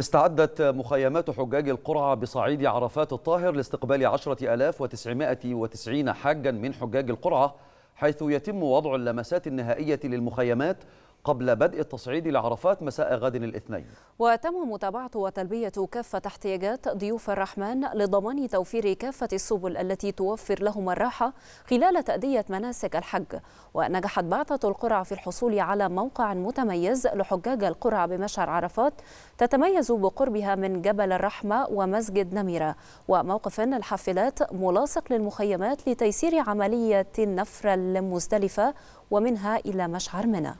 استعدت مخيمات حجاج القرعة بصعيد عرفات الطاهر لاستقبال 10990 حاجا من حجاج القرعة حيث يتم وضع اللمسات النهائية للمخيمات قبل بدء التصعيد لعرفات مساء غد الاثنين وتم متابعة وتلبية كافة احتياجات ضيوف الرحمن لضمان توفير كافة السبل التي توفر لهم الراحة خلال تأدية مناسك الحج ونجحت بعثة القرع في الحصول على موقع متميز لحجاج القرع بمشعر عرفات تتميز بقربها من جبل الرحمة ومسجد نميرة وموقف الحافلات ملاصق للمخيمات لتيسير عملية النفر المزدلفة ومنها إلى مشعر منى